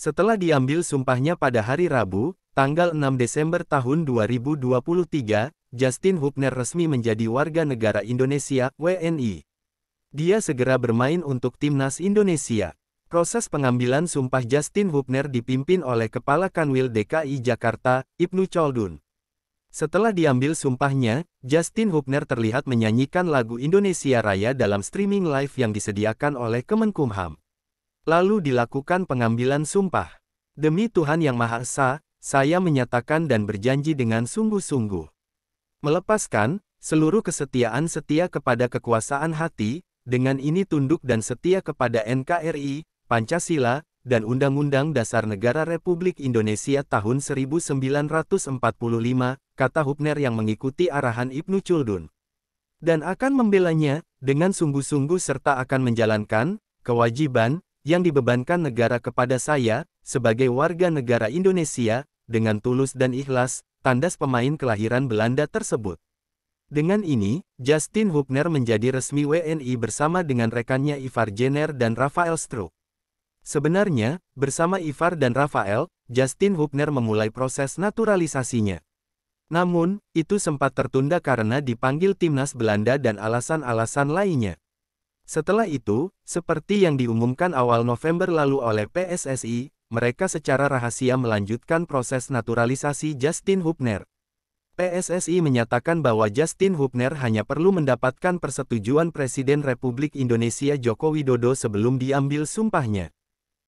Setelah diambil sumpahnya pada hari Rabu, tanggal 6 Desember tahun 2023, Justin Hubner resmi menjadi warga negara Indonesia, WNI. Dia segera bermain untuk Timnas Indonesia. Proses pengambilan sumpah Justin Hubner dipimpin oleh Kepala Kanwil DKI Jakarta, Ibnu Choldun. Setelah diambil sumpahnya, Justin Hubner terlihat menyanyikan lagu Indonesia Raya dalam streaming live yang disediakan oleh Kemenkumham. Lalu dilakukan pengambilan sumpah. Demi Tuhan Yang Maha Esa, saya menyatakan dan berjanji dengan sungguh-sungguh. Melepaskan seluruh kesetiaan setia kepada kekuasaan hati, dengan ini tunduk dan setia kepada NKRI, Pancasila, dan Undang-Undang Dasar Negara Republik Indonesia tahun 1945, kata Hubner yang mengikuti arahan Ibnu Chuldun. Dan akan membelanya, dengan sungguh-sungguh serta akan menjalankan, kewajiban, yang dibebankan negara kepada saya, sebagai warga negara Indonesia, dengan tulus dan ikhlas, tandas pemain kelahiran Belanda tersebut. Dengan ini, Justin Hubner menjadi resmi WNI bersama dengan rekannya Ivar Jenner dan Rafael Struk. Sebenarnya, bersama Ivar dan Rafael, Justin Hubner memulai proses naturalisasinya. Namun, itu sempat tertunda karena dipanggil timnas Belanda dan alasan-alasan lainnya. Setelah itu, seperti yang diumumkan awal November lalu oleh PSSI, mereka secara rahasia melanjutkan proses naturalisasi Justin Hubner. PSSI menyatakan bahwa Justin Hubner hanya perlu mendapatkan persetujuan Presiden Republik Indonesia Joko Widodo sebelum diambil sumpahnya.